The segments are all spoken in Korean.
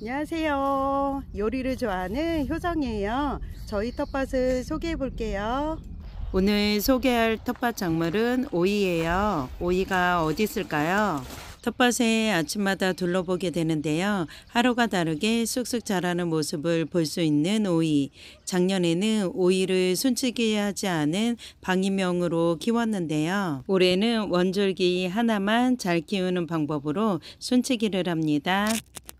안녕하세요 요리를 좋아하는 효정이에요 저희 텃밭을 소개해 볼게요 오늘 소개할 텃밭 작물은 오이예요 오이가 어디 있을까요 텃밭에 아침마다 둘러보게 되는데요. 하루가 다르게 쑥쑥 자라는 모습을 볼 수 있는 오이. 작년에는 오이를 순치기 하지 않은 방임명으로 키웠는데요. 올해는 원줄기 하나만 잘 키우는 방법으로 순치기를 합니다.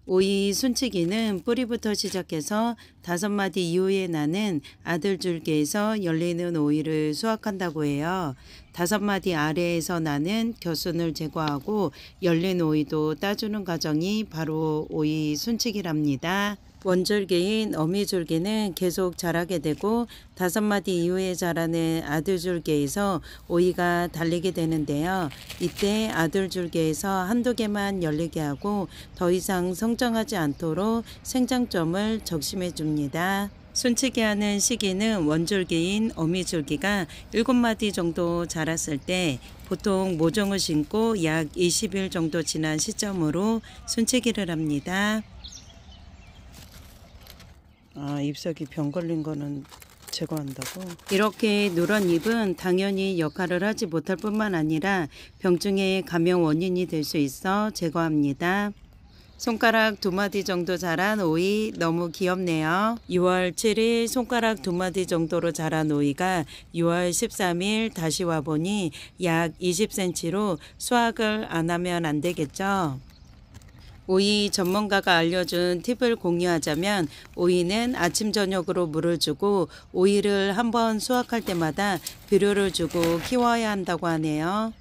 오이 순치기는 뿌리부터 시작해서 다섯 마디 이후에 나는 아들 줄기에서 열리는 오이를 수확한다고 해요. 다섯 마디 아래에서 나는 겨순을 제거하고 열린 오이도 따주는 과정이 바로 오이 순치기랍니다. 원절개인 어미줄기는 계속 자라게 되고 다섯 마디 이후에 자라는 아들줄기에서 오이가 달리게 되는데요. 이때 아들줄기에서 한두 개만 열리게 하고 더 이상 성장하지 않도록 생장점을 적심해 줍니다. 순치기 하는 시기는 원줄기인 어미줄기가 7마디 정도 자랐을 때 보통 모종을 심고 약 20일 정도 지난 시점으로 순치기를 합니다. 아, 잎사귀 병 걸린 거는 제거한다고? 이렇게 누런 잎은 당연히 역할을 하지 못할 뿐만 아니라 병증의 감염 원인이 될 수 있어 제거합니다. 손가락 두 마디 정도 자란 오이 너무 귀엽네요. 6월 7일 손가락 두 마디 정도로 자란 오이가 6월 13일 다시 와보니 약 20cm로 수확을 안 하면 안 되겠죠. 오이 전문가가 알려준 팁을 공유하자면 오이는 아침 저녁으로 물을 주고 오이를 한번 수확할 때마다 비료를 주고 키워야 한다고 하네요.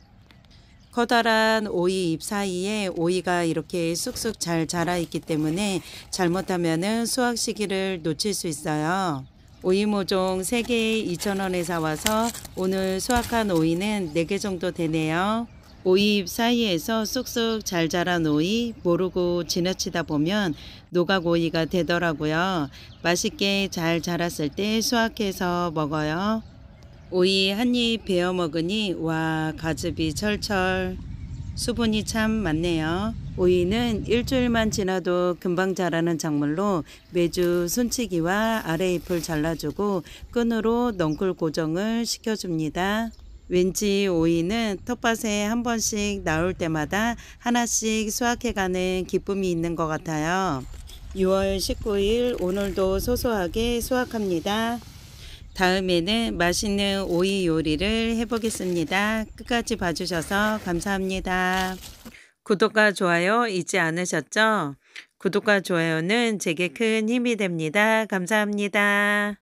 커다란 오이 잎 사이에 오이가 이렇게 쑥쑥 잘 자라 있기 때문에 잘못하면 수확 시기를 놓칠 수 있어요. 오이 모종 3개에 2,000원에 사와서 오늘 수확한 오이는 4개 정도 되네요. 오입 사이에서 쑥쑥 잘 자란 오이 모르고 지나치다 보면 노각 오이가 되더라고요. 맛있게 잘 자랐을 때 수확해서 먹어요. 오이 한 입 베어 먹으니 와 가즙이 철철 수분이 참 많네요. 오이는 일주일만 지나도 금방 자라는 작물로 매주 손치기와 아래 잎을 잘라주고 끈으로 넝쿨 고정을 시켜줍니다. 왠지 오이는 텃밭에 한 번씩 나올 때마다 하나씩 수확해가는 기쁨이 있는 것 같아요. 6월 19일 오늘도 소소하게 수확합니다. 다음에는 맛있는 오이 요리를 해보겠습니다. 끝까지 봐주셔서 감사합니다. 구독과 좋아요 잊지 않으셨죠? 구독과 좋아요는 제게 큰 힘이 됩니다. 감사합니다.